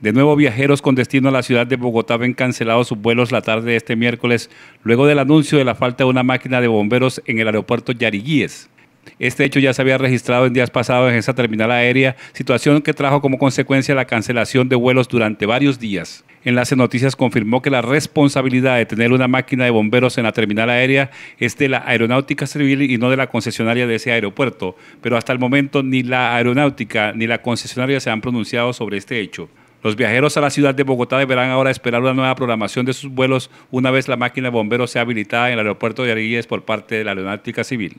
De nuevo, viajeros con destino a la ciudad de Bogotá ven cancelados sus vuelos la tarde de este miércoles, luego del anuncio de la falta de una máquina de bomberos en el aeropuerto Yariguíes. Este hecho ya se había registrado en días pasados en esa terminal aérea, situación que trajo como consecuencia la cancelación de vuelos durante varios días. Enlace Noticias confirmó que la responsabilidad de tener una máquina de bomberos en la terminal aérea es de la Aeronáutica Civil y no de la concesionaria de ese aeropuerto, pero hasta el momento ni la aeronáutica ni la concesionaria se han pronunciado sobre este hecho. Los viajeros a la ciudad de Bogotá deberán ahora esperar una nueva programación de sus vuelos una vez la máquina de bomberos sea habilitada en el aeropuerto de Arigues por parte de la Aeronáutica Civil.